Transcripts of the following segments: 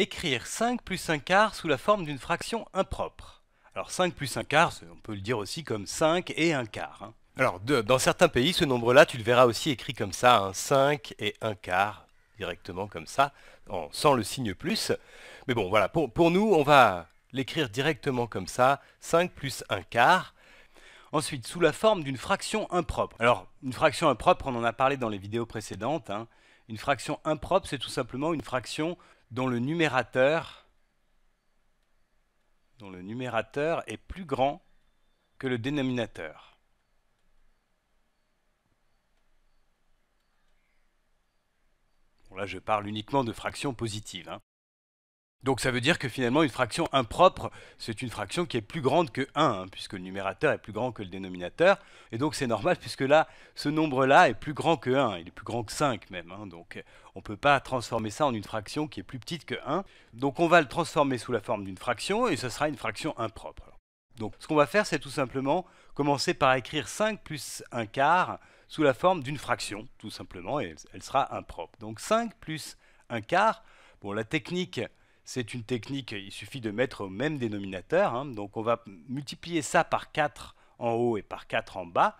écrire 5 plus 1 quart sous la forme d'une fraction impropre. Alors 5 plus 1 quart, on peut le dire aussi comme 5 et 1 quart. Hein. Alors dans certains pays, ce nombre-là, tu le verras aussi écrit comme ça, 5 hein, et 1 quart, directement comme ça, sans le signe plus. Mais bon, voilà, pour, pour nous, on va l'écrire directement comme ça, 5 plus 1 quart. Ensuite, sous la forme d'une fraction impropre. Alors, une fraction impropre, on en a parlé dans les vidéos précédentes. Hein. Une fraction impropre, c'est tout simplement une fraction dont le numérateur est plus grand que le dénominateur. là, je parle uniquement de fractions positives. Hein. Donc ça veut dire que finalement une fraction impropre, c'est une fraction qui est plus grande que 1, hein, puisque le numérateur est plus grand que le dénominateur. Et donc c'est normal, puisque là, ce nombre-là est plus grand que 1, il est plus grand que 5 même. Hein. donc euh, on ne peut pas transformer ça en une fraction qui est plus petite que 1. Donc on va le transformer sous la forme d'une fraction, et ce sera une fraction impropre. Donc ce qu'on va faire, c'est tout simplement commencer par écrire 5 plus 1 quart sous la forme d'une fraction, tout simplement, et elle sera impropre. Donc 5 plus 1 quart, bon la technique c'est une technique, il suffit de mettre au même dénominateur. Hein. donc on va multiplier ça par 4 en haut et par 4 en bas.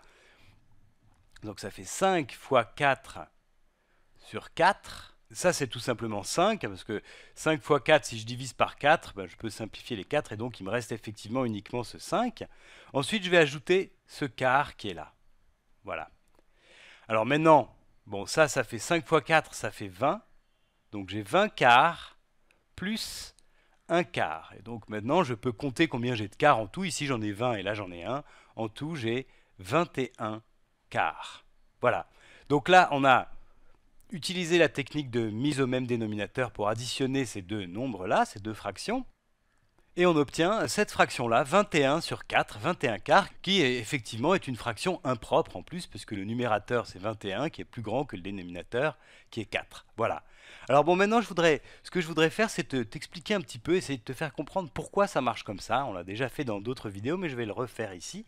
Donc ça fait 5 fois 4 sur 4. Ça, c'est tout simplement 5, parce que 5 fois 4, si je divise par 4, ben, je peux simplifier les 4, et donc il me reste effectivement uniquement ce 5. Ensuite, je vais ajouter ce quart qui est là. Voilà. Alors maintenant, bon, ça, ça fait 5 fois 4, ça fait 20. Donc j'ai 20 quarts plus un quart. Et donc maintenant, je peux compter combien j'ai de quarts en tout. Ici, j'en ai 20 et là, j'en ai un. En tout, j'ai 21 quarts. Voilà. Donc là, on a utilisé la technique de mise au même dénominateur pour additionner ces deux nombres-là, ces deux fractions. Et on obtient cette fraction-là, 21 sur 4, 21 quarts, qui effectivement est une fraction impropre en plus, puisque le numérateur c'est 21, qui est plus grand que le dénominateur, qui est 4. Voilà. Alors bon, maintenant, je voudrais, ce que je voudrais faire, c'est t'expliquer un petit peu, essayer de te faire comprendre pourquoi ça marche comme ça. On l'a déjà fait dans d'autres vidéos, mais je vais le refaire ici.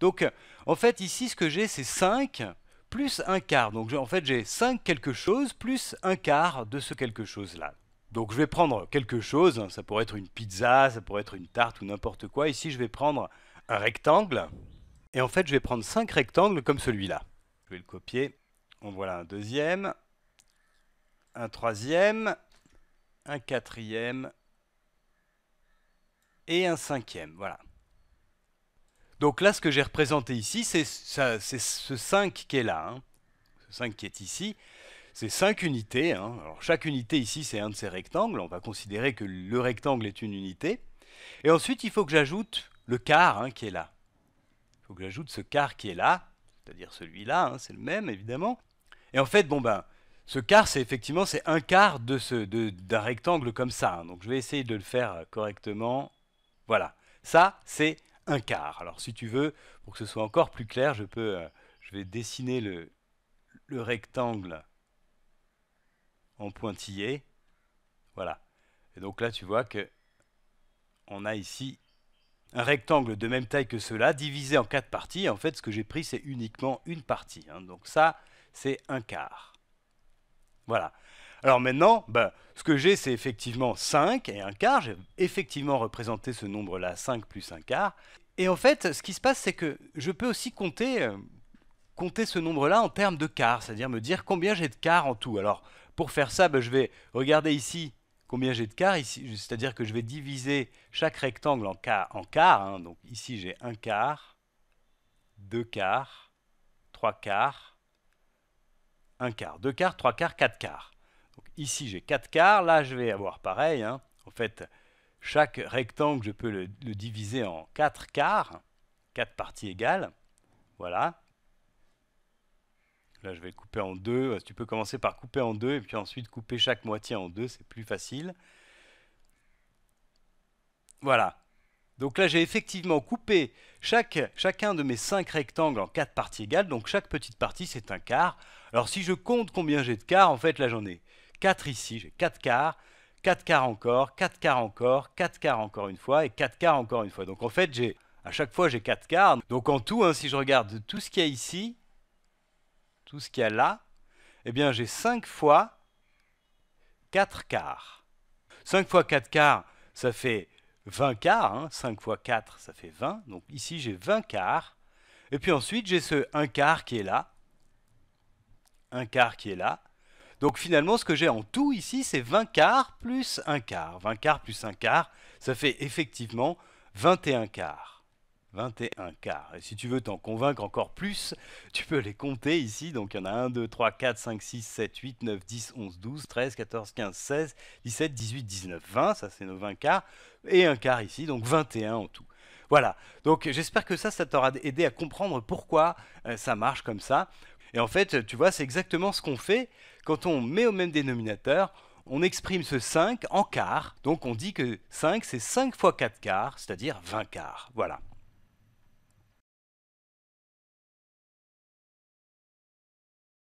Donc, en fait, ici, ce que j'ai, c'est 5 plus 1 quart. Donc, en fait, j'ai 5 quelque chose plus un quart de ce quelque chose-là. Donc je vais prendre quelque chose, ça pourrait être une pizza, ça pourrait être une tarte ou n'importe quoi. Ici je vais prendre un rectangle, et en fait je vais prendre 5 rectangles comme celui-là. Je vais le copier, on voilà un deuxième, un troisième, un quatrième, et un cinquième, voilà. Donc là, ce que j'ai représenté ici, c'est ce 5 qui est là, hein. ce 5 qui est ici, c'est 5 unités. Hein. Alors, chaque unité ici, c'est un de ces rectangles. On va considérer que le rectangle est une unité. Et ensuite, il faut que j'ajoute le quart hein, qui est là. Il faut que j'ajoute ce quart qui est là, c'est-à-dire celui-là, hein, c'est le même évidemment. Et en fait, bon ben, ce quart, c'est effectivement c'est un quart d'un rectangle comme ça. Donc je vais essayer de le faire correctement. Voilà, ça c'est un quart. Alors si tu veux, pour que ce soit encore plus clair, je peux, euh, je vais dessiner le, le rectangle en pointillé. Voilà. Et donc là, tu vois que on a ici un rectangle de même taille que cela, divisé en quatre parties. En fait, ce que j'ai pris, c'est uniquement une partie. Hein. Donc ça, c'est un quart. Voilà. Alors maintenant, ben, ce que j'ai, c'est effectivement 5 et un quart. J'ai effectivement représenté ce nombre-là, 5 plus un quart. Et en fait, ce qui se passe, c'est que je peux aussi compter, euh, compter ce nombre-là en termes de quarts, c'est-à-dire me dire combien j'ai de quarts en tout. Alors, pour faire ça, ben, je vais regarder ici combien j'ai de quarts, c'est-à-dire que je vais diviser chaque rectangle en quarts. Hein. donc ici j'ai un quart, deux quarts, trois quarts, un quart, deux quarts, trois quarts, quatre quarts. ici j'ai quatre quarts, là je vais avoir pareil. En hein. fait, chaque rectangle, je peux le diviser en quatre quarts, quatre parties égales. Voilà là, je vais couper en deux. Euh, tu peux commencer par couper en deux et puis ensuite couper chaque moitié en deux, c'est plus facile. Voilà. Donc là, j'ai effectivement coupé chacun de mes cinq rectangles en quatre parties égales. Donc chaque petite partie, c'est un quart. Alors si je compte combien j'ai de quarts, en fait, là, j'en ai quatre ici. J'ai quatre quarts, 4 quarts encore, 4 quarts encore, 4 quarts encore une fois et 4 quarts encore une fois. Donc en fait, j'ai à chaque fois, j'ai quatre quarts. Donc en tout, hein, si je regarde tout ce qu'il y a ici, tout ce qu'il y a là, eh bien j'ai 5 fois 4 quarts. 5 fois 4 quarts, ça fait 20 quarts. 5 hein. fois 4, ça fait 20. Donc ici, j'ai 20 quarts. Et puis ensuite, j'ai ce 1 quart qui est là. 1 quart qui est là. Donc finalement, ce que j'ai en tout ici, c'est 20 quarts plus 1 quart. 20 quarts plus 1 quart, ça fait effectivement 21 quarts. 21 quarts. Et si tu veux t'en convaincre encore plus, tu peux les compter ici. Donc il y en a 1, 2, 3, 4, 5, 6, 7, 8, 9, 10, 11, 12, 13, 14, 15, 16, 17, 18, 19, 20. Ça, c'est nos 20 quarts. Et un quart ici, donc 21 en tout. Voilà. Donc j'espère que ça, ça t'aura aidé à comprendre pourquoi euh, ça marche comme ça. Et en fait, tu vois, c'est exactement ce qu'on fait quand on met au même dénominateur on exprime ce 5 en quarts. Donc on dit que 5, c'est 5 fois 4 quarts, c'est-à-dire 20 quarts. Voilà.